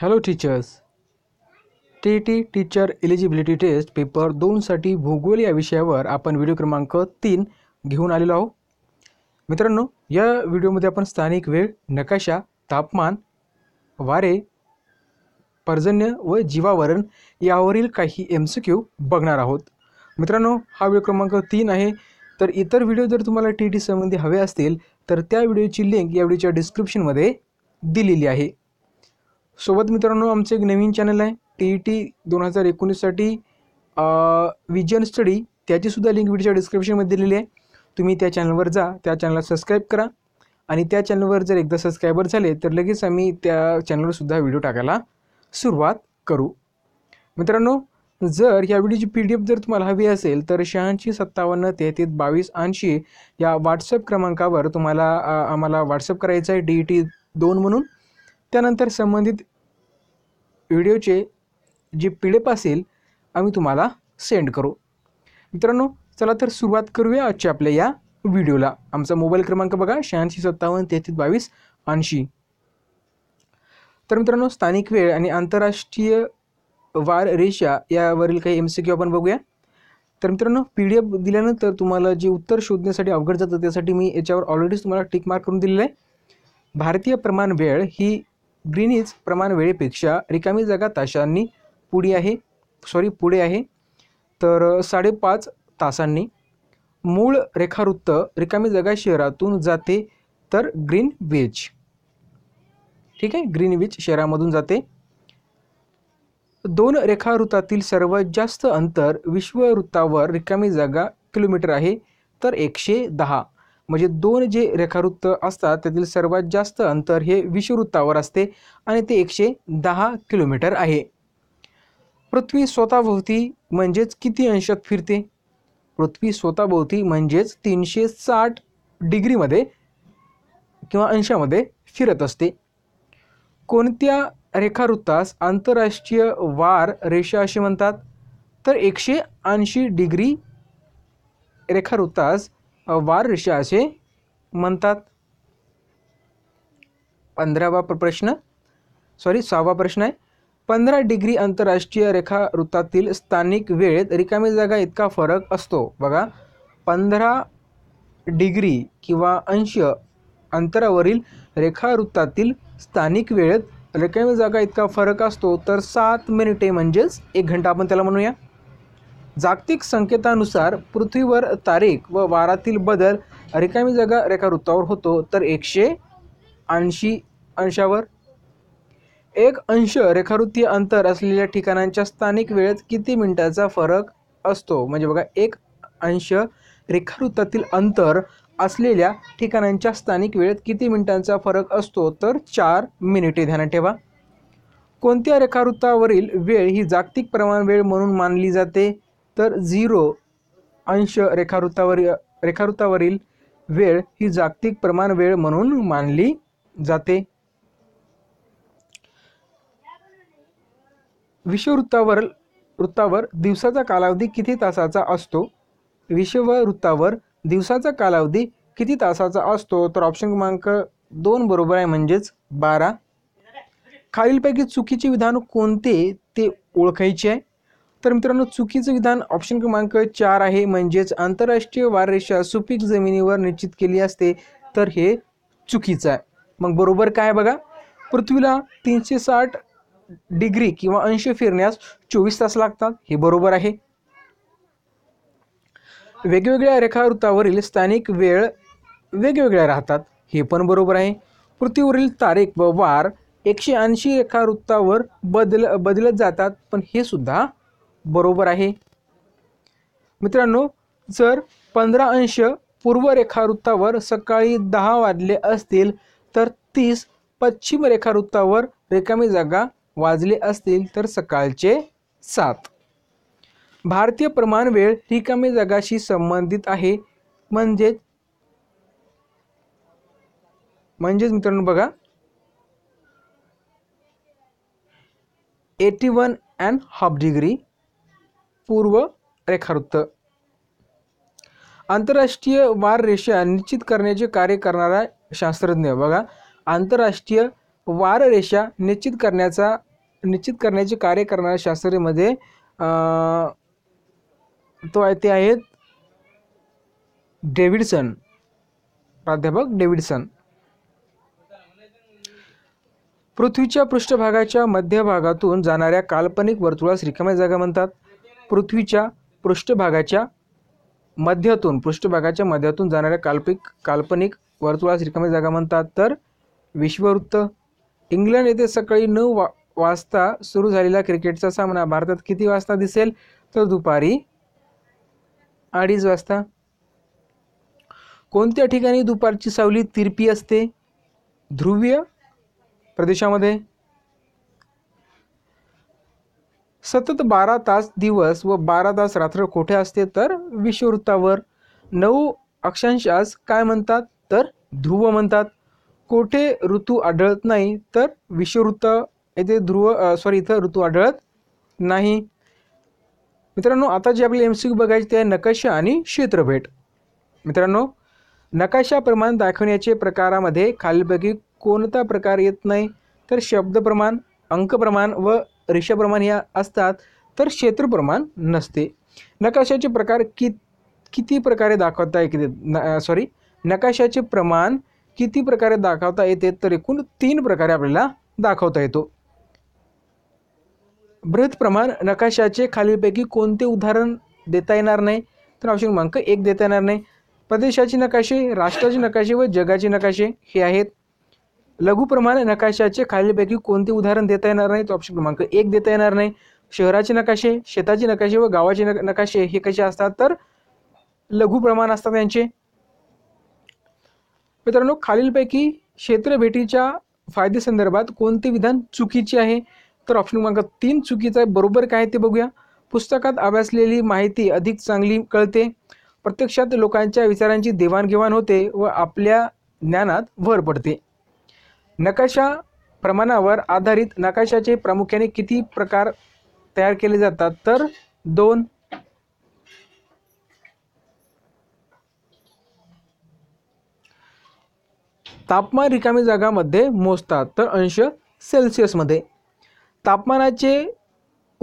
hello teachers T T teacher eligibility test paper दोनसाठी भूगोल या विषयावर आपण व्हिडिओ क्रमांक तीन घेऊन आलेलो आहोत मित्रांनो या व्हिडिओमध्ये आपण स्थानिक वेळ नकाशा तापमान वारे पर्जन्य व जीवावरण यावरील काही एम सी क्यू बघणार आहोत मित्रांनो हा व्हिडिओ क्रमांक तीन आहे तर इतर व्हिडिओ जर तुम्हाला टी टी संबंधी हवे असतील तर त्या व्हिडिओची लिंक या व्हिडिओच्या डिस्क्रिप्शनमध्ये दिलेली आहे सोबत मित्रांनो आमचं एक नवीन चॅनल आहे टी ई टी दोन हजार एकोणीससाठी विजन स्टडी त्याचीसुद्धा लिंक व्हिडिओच्या डिस्क्रिप्शनमध्ये दिलेली आहे तुम्ही त्या चॅनलवर जा त्या चॅनलला सबस्क्राईब करा आणि त्या चॅनलवर जर एकदा सबस्क्रायबर झाले तर लगेच आम्ही त्या चॅनलवरसुद्धा व्हिडिओ टाकायला सुरुवात करू मित्रांनो जर या व्हिडिओची पी डी एफ जर तुम्हाला हवी असेल तर शहाऐंशी सत्तावन्न तेहतीस बावीस ऐंशी या व्हॉट्सअप क्रमांकावर तुम्हाला आम्हाला व्हॉट्सअप करायचं आहे डी ई टी दोन म्हणून त्यानंतर संबंधित व्हिडिओचे जे पी डी एफ असेल आम्ही तुम्हाला सेंड करू मित्रांनो चला तर सुरुवात करूया आजच्या आपल्या या व्हिडिओला आमचा मोबाईल क्रमांक बघा शहाऐंशी सत्तावन्न तेहतीस बावीस ऐंशी तर मित्रांनो स्थानिक वेळ आणि आंतरराष्ट्रीय वार रेषा यावरील काही एम सी क्यू आपण बघूया तर मित्रांनो पी डी एफ दिल्यानंतर तुम्हाला जे उत्तर शोधण्यासाठी अवघड जातं त्यासाठी मी याच्यावर ऑलरेडीच तुम्हाला टिक मार्क करून दिलेलं आहे भारतीय प्रमाण वेळ ही ग्रीनीज प्रमाण वेळेपेक्षा रिकामी जागा ताशांनी पुढे आहे सॉरी पुढे आहे तर साडेपाच तासांनी मूळ रेखावृत्त रिकामी जागा शहरातून जाते तर ग्रीन वेज ठीक आहे ग्रीन शहरामधून जाते दोन रेखावृत्तातील सर्वात जास्त अंतर विश्ववृत्तावर रिकामी जागा किलोमीटर आहे तर एकशे दहा म्हणजे दोन जे रेखावृत्त असतात त्यातील सर्वात जास्त अंतर हे विषुवृत्तावर असते आणि ते एकशे दहा किलोमीटर आहे पृथ्वी स्वतःभोवती म्हणजेच किती अंशात फिरते पृथ्वी स्वतःभोवती म्हणजेच तीनशे साठ डिग्रीमध्ये किंवा अंशामध्ये फिरत असते कोणत्या रेखावृत्तास आंतरराष्ट्रीय वार रेषा असे म्हणतात तर एकशे ऐंशी डिग्री रेखावृत्तास वार ऋषी असे म्हणतात पंधरावा प्रश्न सॉरी सहावा प्रश्न आहे पंधरा डिग्री आंतरराष्ट्रीय रेखा वृत्तातील स्थानिक वेळेत रिकामी जागा इतका फरक असतो बघा पंधरा डिग्री किंवा अंश अंतरावरील रेखा रेखावृत्तातील स्थानिक वेळेत रिकामी जागा इतका फरक असतो तर सात मिनिटे म्हणजेच एक घंटा आपण त्याला म्हणूया जागतिक संकेतानुसार पृथ्वीवर तारीख व वारातील बदल रिकामी जागा रेखा वृत्तावर होतो तर एकशे ऐंशी अंशावर एक अंश रेखावृत्तीय अंतर असलेल्या ठिकाणांच्या स्थानिक वेळेत किती मिनिटाचा फरक असतो म्हणजे बघा एक अंश रेखावृत्तातील अंतर असलेल्या ठिकाणांच्या स्थानिक वेळेत किती मिनिटांचा फरक असतो तर चार मिनिटे ध्यानात ठेवा कोणत्या रेखावृत्तावरील वेळ ही जागतिक प्रमाण वेळ म्हणून मानली जाते तर झिरो अंश रेखावृत्तावर रेखावृत्तावरील वेळ ही जागतिक प्रमाण वेळ म्हणून मानली जाते विषवृत्तावर वृत्तावर दिवसाचा कालावधी किती तासाचा असतो विश्ववृत्तावर दिवसाचा कालावधी किती तासाचा असतो तर ऑप्शन क्रमांक दोन बरोबर आहे म्हणजेच बारा खालीलपैकी चुकीचे विधान कोणते ते ओळखायचे आहे तर मित्रांनो चुकीचं विधान ऑप्शन क्रमांक चार आहे म्हणजेच आंतरराष्ट्रीय वाररेषा सुपीक जमिनीवर निश्चित केली असते तर हे चुकीचं आहे मग बरोबर काय बघा पृथ्वीला तीनशे साठ डिग्री किंवा अंश फिरण्यास चोवीस तास लागतात हे बरोबर आहे वेगवेगळ्या रेखावृत्तावरील स्थानिक वेळ वेगवेगळ्या राहतात हे पण बरोबर आहे पृथ्वीवरील तारीख व वार एकशे ऐंशी रेखावृत्तावर बदल बदलत जातात पण हे सुद्धा बरोबर आहे मित्रांनो जर पंधरा अंश पूर्व रेखावृत्तावर सकाळी दहा वाजले असतील तर तीस पश्चिम रेखावृत्तावर रिकामी जागा वाजले असतील तर सकाळचे सात भारतीय प्रमाण वेळ रिकामी जागाशी संबंधित आहे म्हणजेच म्हणजेच मित्रांनो बघा eighty one and half degree पूर्व रेखावृत्त आंतरराष्ट्रीय वार रेषा निश्चित करण्याचे कार्य करणारा शास्त्रज्ञ बघा आंतरराष्ट्रीय वार रेषा निश्चित करण्याचा निश्चित करण्याचे कार्य करणाऱ्या शास्त्रज्ञमध्ये तो आहे ते आहेत डेव्हिडसन प्राध्यापक डेव्हिडसन पृथ्वीच्या पृष्ठभागाच्या मध्यभागातून जाणाऱ्या काल्पनिक वर्तुळास रिकाम्या जागा म्हणतात पृथ्वीच्या पृष्ठभागाच्या मध्यातून पृष्ठभागाच्या मध्यातून जाणाऱ्या काल्पिक काल्पनिक वर्तुळास रिकामी जागा म्हणतात तर विश्ववृत्त इंग्लंड येथे सकाळी नऊ वा वाजता सुरू झालेला क्रिकेटचा सामना भारतात किती वाजता दिसेल तर दुपारी अडीच वाजता कोणत्या ठिकाणी दुपारची सावली तिरपी असते ध्रुवीय प्रदेशामध्ये सतत बारा तास दिवस व बारा तास रात्र कोठे असते तर विषुववृत्तावर नऊ अक्षांशास काय म्हणतात तर ध्रुव म्हणतात कोठे ऋतू आढळत नाही तर विषुववृत्त येथे ध्रुव सॉरी इथं ऋतू आढळत नाही मित्रांनो आता जे आपली एम सी क्यू ते आहे नकाशा आणि क्षेत्रभेट मित्रांनो नकाशा प्रमाण दाखवण्याचे प्रकारामध्ये खालीलपैकी कोणता प्रकार येत नाही तर शब्द प्रमाण अंक प्रमाण व रेषाप्रमाण या असतात तर क्षेत्रप्रमाण नसते नकाशाचे प्रकार कि किती प्रकारे दाखवता येते सॉरी नकाशाचे प्रमाण किती प्रकारे दाखवता येते तर एकूण तीन प्रकारे आपल्याला दाखवता येतो बृहत प्रमाण नकाशाचे खालीलपैकी कोणते उदाहरण देता येणार नाही तर ऑप्शन क्रमांक एक देता येणार नाही प्रदेशाचे नकाशे राष्ट्राचे नकाशे व जगाचे नकाशे हे आहेत लघुप्रमाणे नकाशाचे खालीलपैकी कोणते उदाहरण देता येणार नाही ऑप्शन क्रमांक एक देता येणार नाही शहराचे नकाशे शेताचे नकाशे व गावाचे नकाशे हे कसे असतात तर लघु प्रमाण असतात यांचे मित्रांनो खालीलपैकी क्षेत्रभेटीच्या फायदेसंदर्भात कोणते विधान चुकीचे आहे तर ऑप्शन क्रमांक तीन चुकीचं आहे बरोबर काय ते बघूया पुस्तकात अभ्यासलेली माहिती अधिक चांगली कळते प्रत्यक्षात लोकांच्या विचारांची देवाणघेवाण होते व आपल्या ज्ञानात भर पडते नकाशा प्रमाणावर आधारित नकाशाचे प्रामुख्याने किती प्रकार तयार केले जातात तर दोन तापमान रिकामी जागामध्ये मोजतात तर अंश सेल्सिअसमध्ये तापमानाचे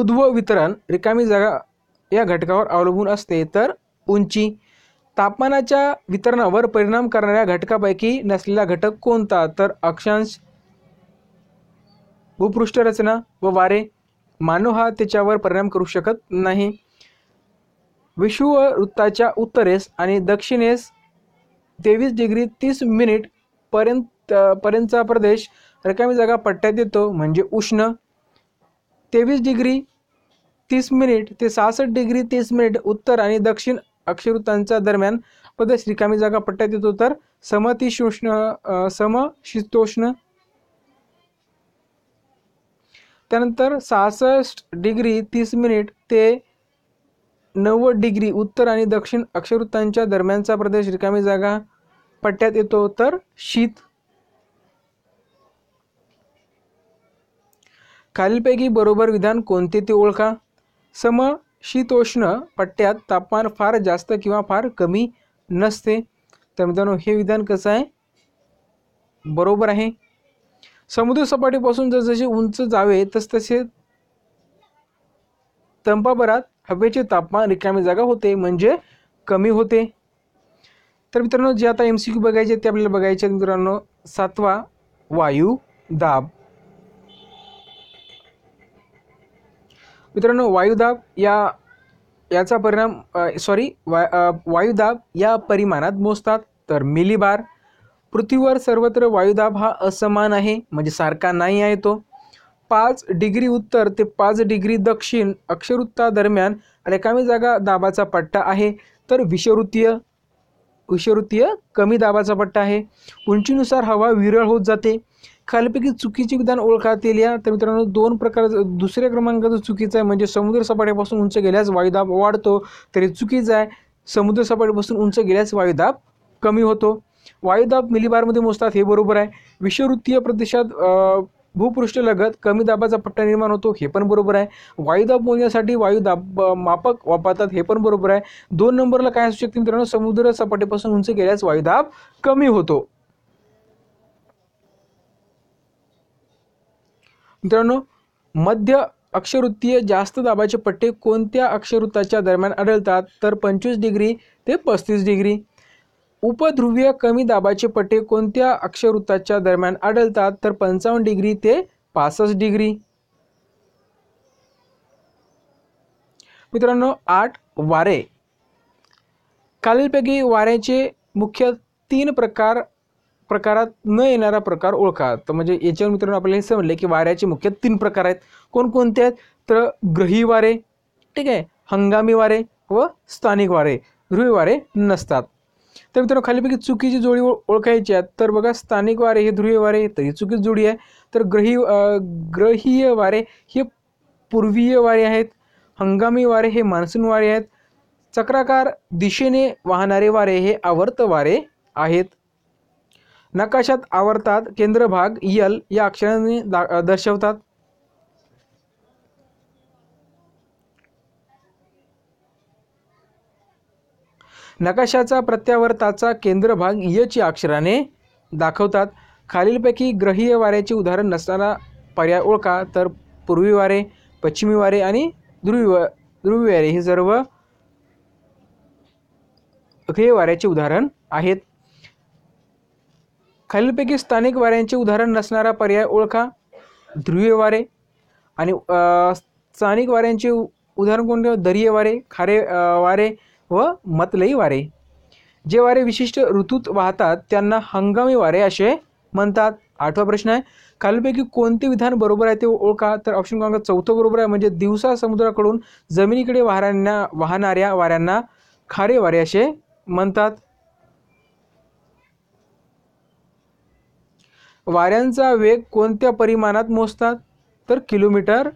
उद्व वितरण रिकामी जागा या घटकावर अवलंबून असते तर उंची तापमानाच्या वितरणावर परिणाम करणाऱ्या घटकापैकी नसलेला घटक कोणता तर अक्षांश भूपृष्ठरचना व वारे मानव हा त्याच्यावर परिणाम करू शकत नाही विषुववृत्ताच्या उत्तरेस आणि दक्षिणेस तेवीस डिग्री तीस मिनिट पर्यंत पर्यंतचा प्रदेश रकामी जागा पट्ट्यात येतो म्हणजे उष्ण तेवीस डिग्री तीस मिनिट ते सहासष्ट डिग्री तीस मिनिट उत्तर आणि दक्षिण अक्षरुतांच्या दरम्यान प्रदेश रिकामी जागा पट्ट्यात येतो तर समतिशोष्ण समशीतोष्ण त्यानंतर सहासष्ट डिग्री तीस मिनिट ते नव्वद डिग्री उत्तर आणि दक्षिण अक्षरुतांच्या दरम्यानचा प्रदेश रिकामी जागा पट्ट्यात येतो तर शीत खालीलपैकी बरोबर विधान कोणते ते ओळखा सम शीतोष्ण पट्ट्यात तापमान फार जास्त किंवा फार कमी नसते तर मित्रांनो हे विधान कसं आहे बरोबर आहे समुद्रसपाटीपासून जसजसे उंच जावे तसतसे तंपाभरात हवेचे तापमान रिकामी जागा होते म्हणजे कमी होते तर मित्रांनो जे आता एम सी क्यू बघायचे ते आपल्याला बघायचे मित्रांनो सातवा वायू दाब मित्रांनो वायुदाब या याचा परिणाम सॉरी वाय वायुदाब या परिमाणात मोजतात तर मिलीबार पृथ्वीवर सर्वत्र वायुदाब हा असमान आहे म्हणजे सारखा नाही आहे तो पाच डिग्री उत्तर ते पाच डिग्री दक्षिण दरम्यान रिकामी जागा दाबाचा पट्टा आहे तर विषवृत्तीय विषवृत्तीय कमी दाबाचा पट्टा आहे उंचीनुसार हवा विरळ होत जाते खालपैकी चुकीचे विधान ओळखतील या तर मित्रांनो दोन प्रकार दुसऱ्या क्रमांकाचं चुकीचं आहे म्हणजे समुद्र सपाट्यापासून उंच गेल्यास वायुदाब वाढतो तरी चुकीचं आहे समुद्र सपाटीपासून उंच गेल्यास वायुदाब कमी होतो वायुदाब मिलीबारमध्ये मोजतात हे बरोबर आहे विषवृत्तीय प्रदेशात भूपृष्ठलगत कमी दाबाचा पट्टा निर्माण होतो हे पण बरोबर आहे वायुदाब मोजण्यासाठी वायुदाब मापक वापरतात हे पण बरोबर आहे दोन नंबरला काय असू शकते मित्रांनो समुद्र सपाटीपासून उंच गेल्यास वायुदाब कमी होतो मित्रांनो मध्य अक्षवृत्तीय जास्त दाबाचे पट्टे कोणत्या अक्षवृत्ताच्या दरम्यान आढळतात तर पंचवीस डिग्री ते पस्तीस डिग्री उपध्रुवीय कमी दाबाचे पट्टे कोणत्या अक्षवृत्ताच्या दरम्यान आढळतात तर पंचावन्न डिग्री ते पासष्ट डिग्री मित्रांनो आठ वारे खालीलपैकी वाऱ्याचे मुख्य तीन प्रकार प्रकारात न येणारा प्रकार ओळखा तर म्हणजे याच्यावर मित्रांनो आपल्याला हे समजले की वाऱ्याचे मुख्य तीन प्रकार आहेत कोणकोणते आहेत तर ग्रही वारे ठीक आहे हंगामी वारे व स्थानिक वारे ध्रुवी वारे नसतात तर मित्रांनो खालीपैकी चुकीची जोडी ओळखायची आहेत तर बघा स्थानिक वारे हे ध्रुवी वारे तर ही चुकीची जोडी आहे तर ग्रही ग्रहीय वारे हे पूर्वीय वारे आहेत हंगामी वारे हे मान्सून वारे आहेत चक्राकार दिशेने वाहणारे वारे हे आवर्त वारे आहेत नकाशात आवर्तात केंद्रभाग यल या अक्षराने दर्शवतात नकाशाचा प्रत्यावर्ताचा केंद्रभाग यच या अक्षराने दाखवतात खालीलपैकी ग्रहीय वाऱ्याचे उदाहरण नसताना पर्याय ओळखा तर पूर्वी वारे पश्चिमी वारे आणि ध्रुवी ध्रुवी वारे हे सर्व ग्रह वाऱ्याचे उदाहरण आहेत खालीलपैकी स्थानिक वाऱ्यांचे उदाहरण नसणारा पर्याय ओळखा ध्रुवीय वारे आणि स्थानिक वाऱ्यांचे उदाहरण कोणते दरीये वारे खारे वारे व मतलई वारे जे वारे विशिष्ट ऋतूत वाहतात त्यांना हंगामी वारे असे म्हणतात आठवा प्रश्न आहे खालीलपैकी कोणते विधान बरोबर आहे ते ओळखा तर ऑप्शन क्रमांक चौथं बरोबर आहे म्हणजे दिवसा समुद्राकडून जमिनीकडे वाहऱ्यांना वाहणाऱ्या वाऱ्यांना खारे वारे असे म्हणतात वाऱ्यांचा वेग कोणत्या परिमाणात मोजतात तर किलोमीटर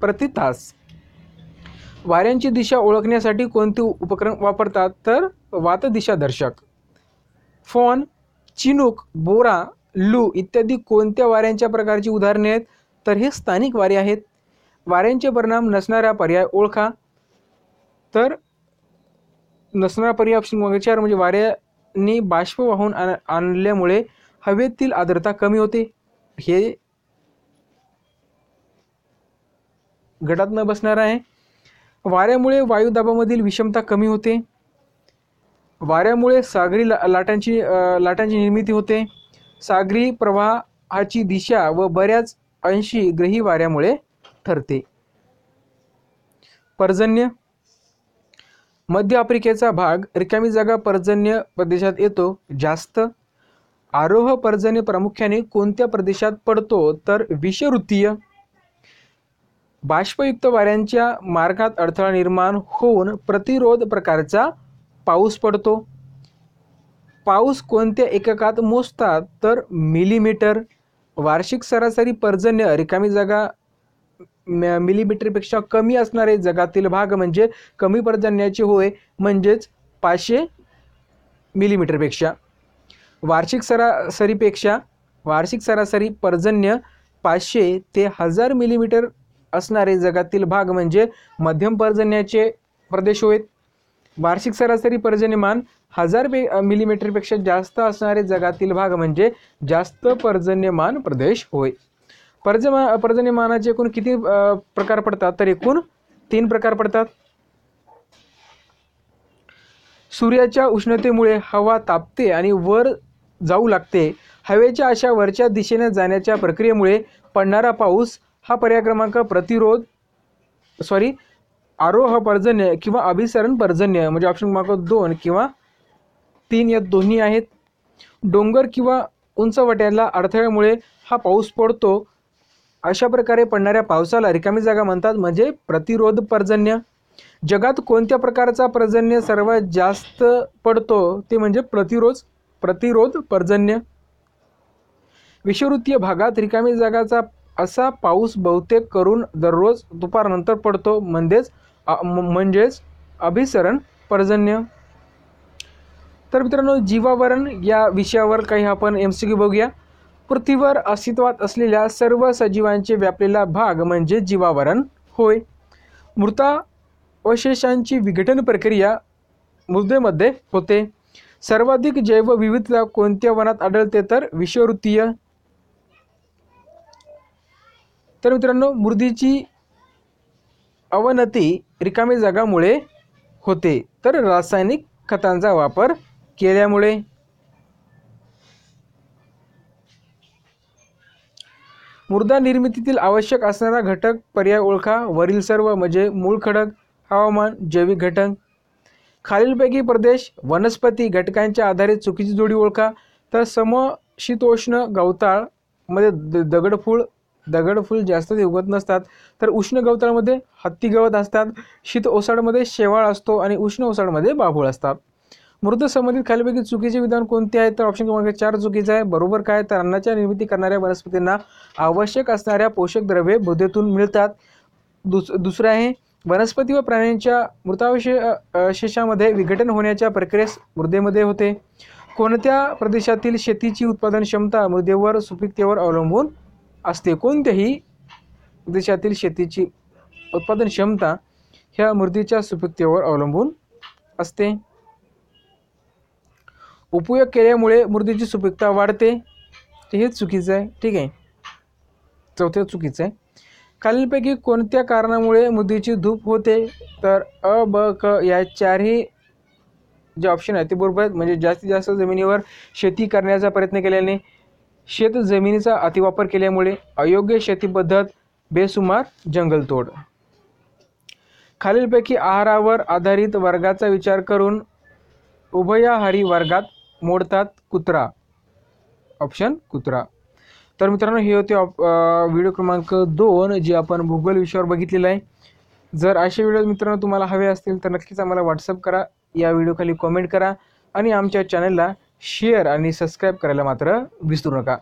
प्रति तास वाऱ्यांची दिशा ओळखण्यासाठी कोणते उपकरण वापरतात तर वातदिशादर्शक फॉन चिनूक बोरा लू इत्यादी कोणत्या वाऱ्यांच्या प्रकारची उदाहरणे आहेत तर हे स्थानिक वारे आहेत वाऱ्यांचे परिणाम नसणारा पर्याय ओळखा तर नसणारा पर्याय ऑप्शन चार म्हणजे वाऱ्याने बाष्प वाहून आण आणल्यामुळे हवेतील आर्द्रता कमी होते हे गटात न बसणार आहे वाऱ्यामुळे वायुदाबामधील विषमता कमी होते वाऱ्यामुळे सागरी ला लाटांची लाटांची निर्मिती होते सागरी प्रवाहाची दिशा व बऱ्याच अंशी ग्रही वाऱ्यामुळे ठरते पर्जन्य मध्य आफ्रिकेचा भाग रिकामी जागा पर्जन्य प्रदेशात येतो जास्त आरोह पर्जन्य प्रामुख्याने कोणत्या प्रदेशात पडतो तर विषवृत्तीय बाष्पयुक्त वाऱ्यांच्या मार्गात अडथळा निर्माण होऊन प्रतिरोध प्रकारचा पाऊस पडतो पाऊस कोणत्या एककात मोजतात तर मिलीमीटर वार्षिक सरासरी पर्जन्य रिकामी जागा मिलीमीटरपेक्षा कमी असणारे जगातील भाग म्हणजे कमी पर्जन्याचे होय म्हणजेच पाचशे मिलीमीटरपेक्षा वार्षिक सरासरीपेक्षा वार्षिक सरासरी पर्जन्य पाचशे ते हजार मिलीमीटर असणारे जगातील भाग म्हणजे मध्यम पर्जन्याचे प्रदेश होत वार्षिक सरासरी पर्जन्यमान हजार पे मिलीमीटरपेक्षा जास्त असणारे जगातील भाग म्हणजे जास्त पर्जन्यमान प्रदेश होय पर्जमा पर्जन्यमानाचे एकूण किती प्रकार पडतात तर एकूण तीन प्रकार पडतात सूर्याच्या उष्णतेमुळे हवा तापते आणि वर जाऊ लागते हवेच्या अशा वरच्या दिशेने जाण्याच्या प्रक्रियेमुळे पडणारा पाऊस हा पर्याक्रमांक प्रतिरोध सॉरी आरोह पर्जन्य किंवा अभिसरण पर्जन्य म्हणजे ऑप्शन क्रमांक दोन किंवा तीन या दोन्ही आहेत डोंगर किंवा उंच वट्याला अडथळ्यामुळे हा पाऊस पडतो अशा प्रकारे पडणाऱ्या पावसाला रिकामी जागा म्हणतात म्हणजे प्रतिरोध पर्जन्य जगात कोणत्या प्रकारचा पर्जन्य सर्वात जास्त पडतो ते म्हणजे प्रतिरोध प्रतिरोध पर्जन्य विषवृत्तीय भागात रिकामी जागाचा असा पाऊस बहुतेक करून दररोज दुपारनंतर पडतो म्हणजेच म्हणजेच अभिसरण पर्जन्य तर मित्रांनो जीवावरण या विषयावर काही आपण एम सी बघूया पृथ्वीवर अस्तित्वात असलेल्या सर्व सजीवांचे व्यापलेला भाग म्हणजे जीवावरण होय मृतावशेषांची विघटन प्रक्रिया मृदेमध्ये होते सर्वाधिक जैवविविधता कोणत्या वनात आढळते तर विषवृत्तीय तर मित्रांनो मृदीची अवनती रिकामी जागामुळे होते तर रासायनिक खतांचा वापर केल्यामुळे मृदा निर्मितीतील आवश्यक असणारा घटक पर्याय ओळखा वरील सर्व म्हणजे मूळ खडक हवामान जैविक घटक खालीलपैकी प्रदेश वनस्पती घटकांच्या आधारे चुकीची जोडी ओळखा तर समशीतोष्ण गवताळ मध्ये दगडफूळ दगडफूल जास्त ते उगत नसतात तर उष्ण गवताळमध्ये हत्ती गवत असतात शीत ओसाडमध्ये शेवाळ असतो आणि उष्ण ओसाडमध्ये बाभूळ असतात मृत संबंधित खालीपैकी चुकीचे विधान कोणते आहे तर ऑप्शन क्रमांक चार चुकीचं आहे बरोबर काय तर अन्नाच्या निर्मिती करणाऱ्या वनस्पतींना आवश्यक असणाऱ्या पोषक द्रव्ये मृदेतून मिळतात दुस दुसरं आहे वनस्पती व प्राण्यांच्या अवशेषामध्ये विघटन होण्याच्या प्रक्रियेस मृदेमध्ये होते कोणत्या प्रदेशातील शेतीची उत्पादन क्षमता मृदेवर सुपिकतेवर अवलंबून असते कोणत्याही प्रदेशातील शेतीची उत्पादन क्षमता ह्या मृदेच्या सुपिकतेवर अवलंबून असते उपयोग केल्यामुळे मृदेची सुपिकता वाढते हे चुकीचं आहे ठीक आहे चौथं चुकीचं आहे खालीलपैकी कोणत्या कारणामुळे मुदीची धूप होते तर अ ब क या चारही जे ऑप्शन आहे ते बरोबर आहेत म्हणजे जास्तीत जास्त जमिनीवर शेती करण्याचा प्रयत्न केल्याने शेत जमिनीचा अतिवापर केल्यामुळे अयोग्य शेती पद्धत बेसुमार जंगलतोड खालीलपैकी आहारावर आधारित वर्गाचा विचार करून उभयाहारी वर्गात मोडतात कुत्रा ऑप्शन कुत्रा तर मित्रांनो हे होते व्हिडिओ क्रमांक दोन जे आपण भूगोल विषयावर बघितलेलं आहे जर असे व्हिडिओ मित्रांनो तुम्हाला हवे असतील तर नक्कीच आम्हाला व्हॉट्सअप करा या व्हिडिओखाली कॉमेंट करा आणि आमच्या चॅनलला शेअर आणि सबस्क्राईब करायला मात्र विसरू नका